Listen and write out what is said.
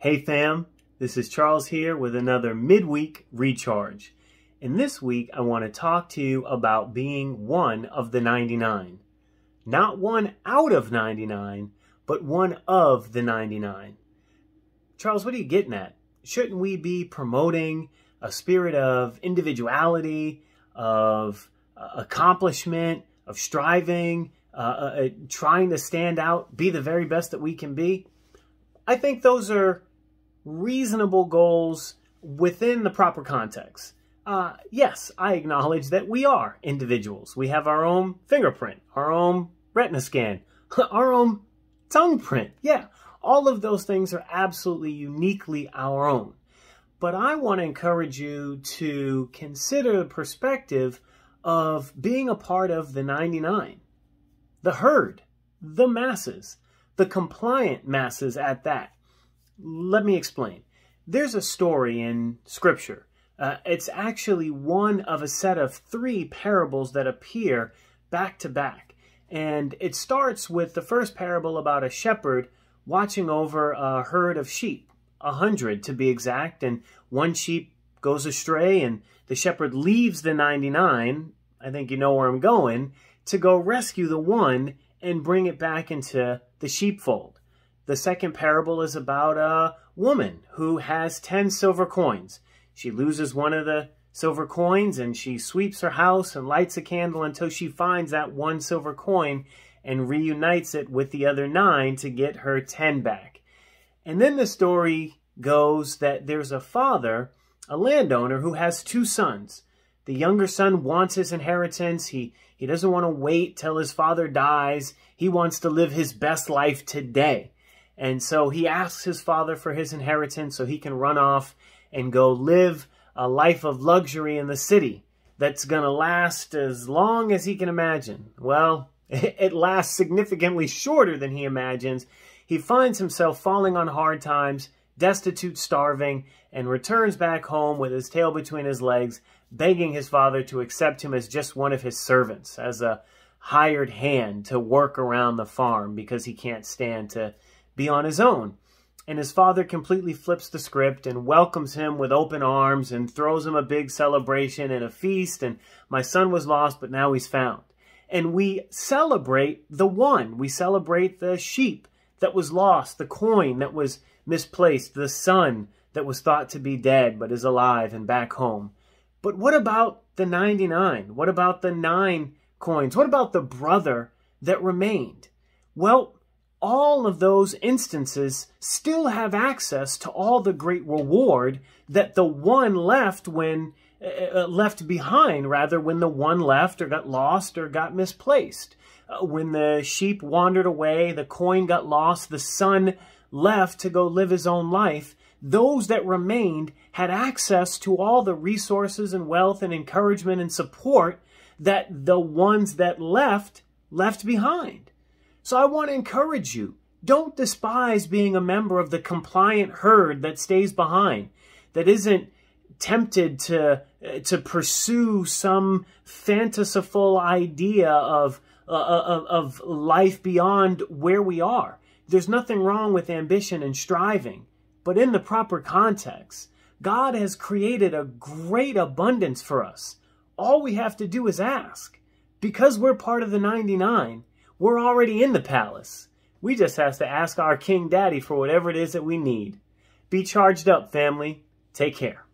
Hey fam, this is Charles here with another midweek recharge. And this week I want to talk to you about being one of the 99. Not one out of 99, but one of the 99. Charles, what are you getting at? Shouldn't we be promoting a spirit of individuality, of uh, accomplishment, of striving, uh, uh, uh, trying to stand out, be the very best that we can be? I think those are reasonable goals within the proper context. Uh, yes, I acknowledge that we are individuals. We have our own fingerprint, our own retina scan, our own tongue print. Yeah, all of those things are absolutely uniquely our own. But I want to encourage you to consider the perspective of being a part of the 99, the herd, the masses, the compliant masses at that. Let me explain. There's a story in Scripture. Uh, it's actually one of a set of three parables that appear back to back. And it starts with the first parable about a shepherd watching over a herd of sheep, a hundred to be exact, and one sheep goes astray and the shepherd leaves the 99, I think you know where I'm going, to go rescue the one and bring it back into the sheepfold. The second parable is about a woman who has 10 silver coins. She loses one of the silver coins and she sweeps her house and lights a candle until she finds that one silver coin and reunites it with the other nine to get her 10 back. And then the story goes that there's a father, a landowner, who has two sons. The younger son wants his inheritance. He, he doesn't want to wait till his father dies. He wants to live his best life today. And so he asks his father for his inheritance so he can run off and go live a life of luxury in the city that's going to last as long as he can imagine. Well, it lasts significantly shorter than he imagines. He finds himself falling on hard times, destitute, starving, and returns back home with his tail between his legs, begging his father to accept him as just one of his servants, as a hired hand to work around the farm because he can't stand to be on his own. And his father completely flips the script and welcomes him with open arms and throws him a big celebration and a feast. And my son was lost, but now he's found. And we celebrate the one. We celebrate the sheep that was lost, the coin that was misplaced, the son that was thought to be dead but is alive and back home. But what about the 99? What about the nine coins? What about the brother that remained? Well, all of those instances still have access to all the great reward that the one left when uh, uh, left behind rather when the one left or got lost or got misplaced uh, when the sheep wandered away the coin got lost the son left to go live his own life those that remained had access to all the resources and wealth and encouragement and support that the ones that left left behind so I want to encourage you. Don't despise being a member of the compliant herd that stays behind, that isn't tempted to uh, to pursue some fantasiful idea of, uh, uh, of of life beyond where we are. There's nothing wrong with ambition and striving, but in the proper context, God has created a great abundance for us. All we have to do is ask. Because we're part of the 99, we're already in the palace. We just have to ask our King Daddy for whatever it is that we need. Be charged up, family. Take care.